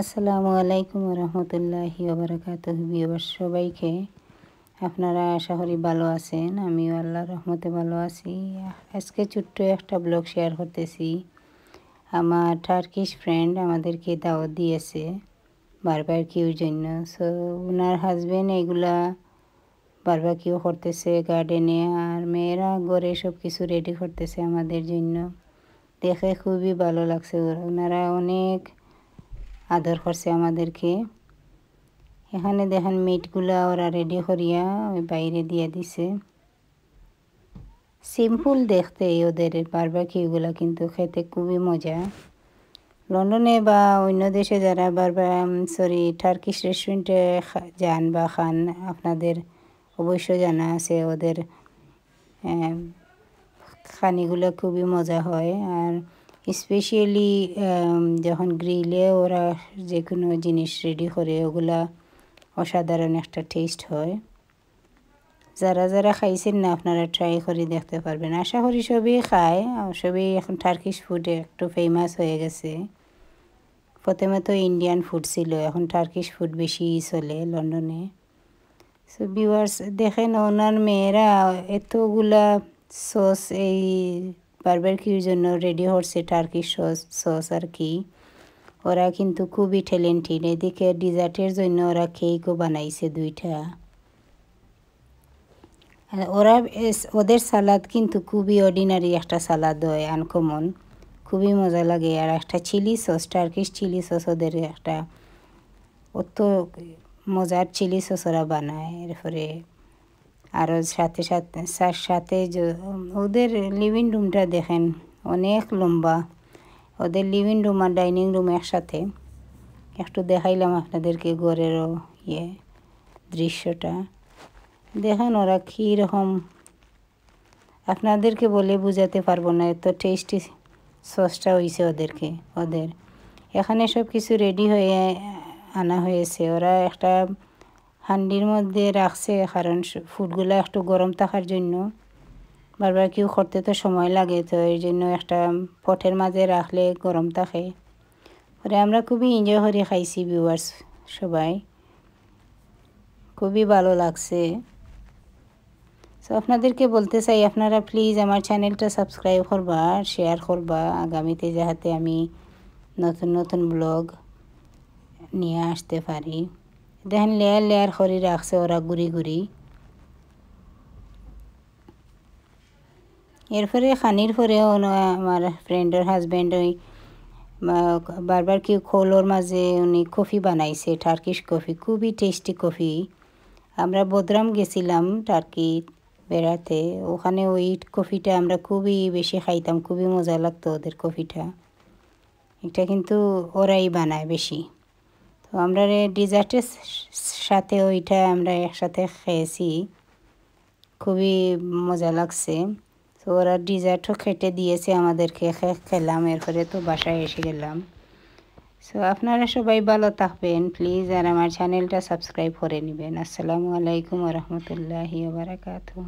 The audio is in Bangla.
আসসালামু আলাইকুম রহমতুল্লাহি ওবরাকাত বিবার সবাইকে আপনারা আশা করি ভালো আছেন আমিও আল্লাহ রহমতে ভালো আছি আজকে ছোট্ট একটা ব্লগ শেয়ার করতেছি আমার টার্কিশ ফ্রেন্ড আমাদেরকে দাওয়াত দিয়েছে বারবার কিউ জন্য সো ওনার হাজব্যান্ড এগুলা বারবার কিউ করতেছে গার্ডেনে আর মেয়েরা ঘরে সব কিছু রেডি করতেছে আমাদের জন্য দেখে খুবই ভালো লাগছে ওনারা অনেক আদর করছে আমাদেরকে এখানে দেখেন মিটগুলা ওরা রেডি করিয়া ওই বাইরে দিয়ে দিছে সিম্পল দেখতে ওদের বারবাকিউগুলো কিন্তু খেতে খুবই মজা লন্ডনে বা অন্য দেশে যারা বারবার সরি টার্কিশ রেস্টুরেন্টে যান বা খান আপনাদের অবশ্য জানা আছে ওদের খানিগুলো খুবই মজা হয় আর স্পেশালি um, যখন গ্রিলে ওরা যে কোনো জিনিস রেডি করে ওগুলা অসাধারণ একটা টেস্ট হয় যারা যারা খাইছেন না আপনারা ট্রাই করে দেখতে পারবেন আশা করি সবই খায় সবই এখন টার্কিশ ফুডে একটু ফেমাস হয়ে গেছে প্রথমে তো ইন্ডিয়ান ফুড ছিল এখন টার্কিশ ফুড বেশি চলে লন্ডনে সো বিওয়ার্স দেখেন ওনার মেয়েরা এতগুলা সস এই কিউর জন্য রেডি হচ্ছে টার্কি সস সস আর কি ওরা কিন্তু খুবই ট্যালেন্টেড এদিকে ডিজার্টের জন্য ওরা কেকও বানাইছে দুইটা ওরা ওদের সালাদ কিন্তু খুবই অর্ডিনারি একটা সালাদ হয় আনকমন খুবই মজা লাগে আর একটা chilli sauce Turkish chilli sauce ওদের একটা অত মজার চিলি সস ওরা বানায় এরপরে আর ওর সাথে সাথে সার সাথে ওদের লিভিং রুমটা দেখেন অনেক লম্বা ওদের লিভিং রুম আর ডাইনিং রুম একসাথে একটু দেখাইলাম আপনাদেরকে ঘরেরও ইয়ে দৃশ্যটা দেখেন ওরা কীরকম আপনাদেরকে বলে বুঝাতে পারবো না এত টেস্টি সসটা হয়েছে ওদেরকে ওদের এখানে সব কিছু রেডি হয়ে আনা হয়েছে ওরা একটা হান্ডির মধ্যে রাখছে কারণ ফুটগুলো একটু গরম থাকার জন্য বারবার কেউ করতে তো সময় লাগে তো এই জন্য একটা পটের মাঝে রাখলে গরম থাকে পরে আমরা খুবই এনজয় করে খাইছি ভিউয়ার্স সবাই খুবই ভালো লাগছে সো আপনাদেরকে বলতে চাই আপনারা প্লিজ আমার চ্যানেলটা সাবস্ক্রাইব করবা শেয়ার করবা আগামীতে যাহাতে আমি নতুন নতুন ব্লগ নিয়ে আসতে পারি দেখেন লেয়ার লেয়ার করে রাখছে ওরা গুড়ি গুড়ি এরপরে খানির পরেও আমার ফ্রেন্ডের হাজব্যান্ড ওই বারবার কি খোলোর মাঝে উনি কফি বানাইছে টার্কিশ কফি খুবই টেস্টি কফি আমরা বদরাম গেছিলাম টার্কি বেড়াতে ওখানে ওই কফিটা আমরা খুবই বেশি খাইতাম খুবই মজা লাগতো ওদের কফিটা এটা কিন্তু ওরাই বানায় বেশি তো আমরা ডিজার্টের সাথে ওইটা আমরা একসাথে খেয়েছি খুবই মজা লাগছে তো ওরা ডিজার্টও খেটে দিয়েছে আমাদেরকে খেলাম এরপরে তো বাসায় এসে গেলাম সো আপনারা সবাই ভালো থাকবেন প্লিজ আর আমার চ্যানেলটা সাবস্ক্রাইব করে নেবেন আসসালামু আলাইকুম রহমতুল্লাহি বারাকাতুহ